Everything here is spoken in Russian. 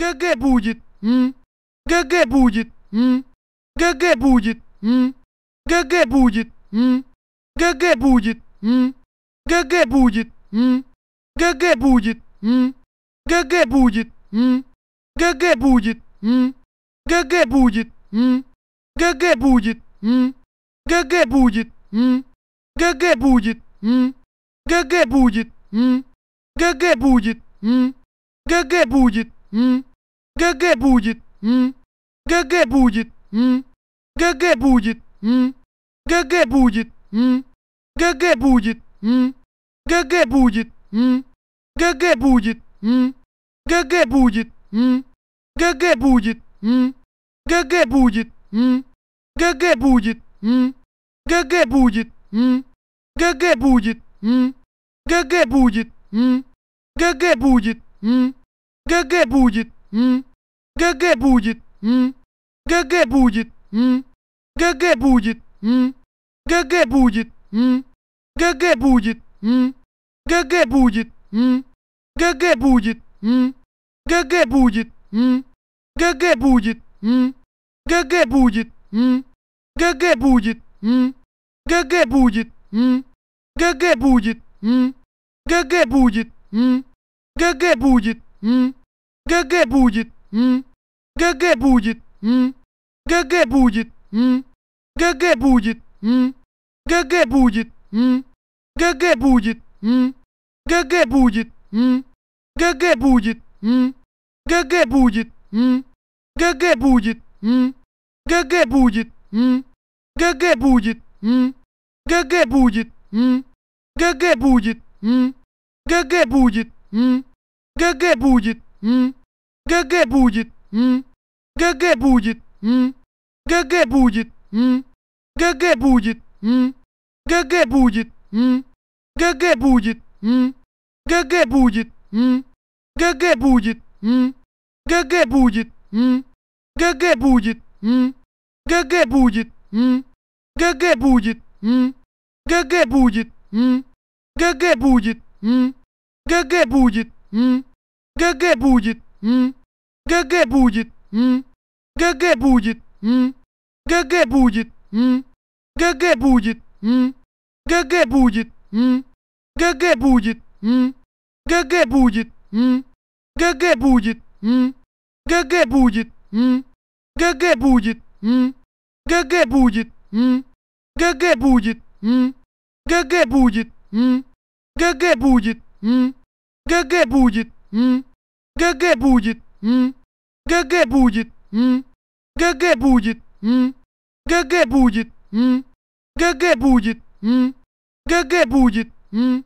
ГГ будет. М? ГГ будет. М? ГГ будет. М? ГГ будет. М? ГГ будет. М? ГГ будет. М? ГГ будет. М? ГГ будет. М? ГГ будет. М? ГГ будет. М? ГГ будет. М? ГГ будет. М? ГГ будет. М? ГГ будет. М? ГГ будет. М? ГГ будет. М? ГГ будет. М? ГГ будет. М? ГГ будет. М? ГГ будет. М? ГГ будет. М? ГГ будет. М? ГГ будет. М? ГГ будет. М? ГГ будет. М? ГГ будет. М? ГГ будет. М? ГГ будет. М? ГГ будет. М? ГГ будет. М? ГГ будет. М? ГГ будет. М? ГГ будет. М? ГГ будет. М? ГГ будет. М? ГГ будет. М? ГГ будет. М? ГГ будет. М? ГГ будет. М? ГГ будет. М? ГГ будет. М? ГГ будет. М? ГГ будет. М? ГГ будет. М? ГГ будет. М? ГГ будет. М? ГГ будет. М? ГГ будет. М? ГГ будет. М? ГГ будет. М? ГГ будет. М? ГГ будет. М? ГГ будет. М? ГГ будет. М? ГГ будет. М? ГГ будет. М? ГГ будет. М? ГГ будет. М? ГГ будет. М? ГГ будет. М? ГГ будет. М? ГГ будет. М? ГГ будет. М? ГГ будет. М? ГГ будет. М? ГГ будет. М? ГГ будет. М? ГГ будет. М? ГГ будет. М? ГГ будет. М? ГГ будет. М? ГГ будет. М? ГГ будет. М? ГГ будет. М? ГГ будет. М? ГГ будет. М? ГГ будет. М? ГГ будет. М? ГГ будет. М? ГГ будет. М? ГГ будет. М? ГГ будет. М? ГГ будет. М? ГГ будет. М? ГГ будет. М? ГГ будет. М? ГГ будет. М? ГГ будет. М? ГГ будет. М? ГГ будет. М? ГГ будет. М? ГГ будет. М? ГГ будет. М? ГГ будет. М? ГГ будет. М? ГГ будет. М? ГГ будет. М? ГГ будет. М? ГГ будет. М? ГГ будет. М?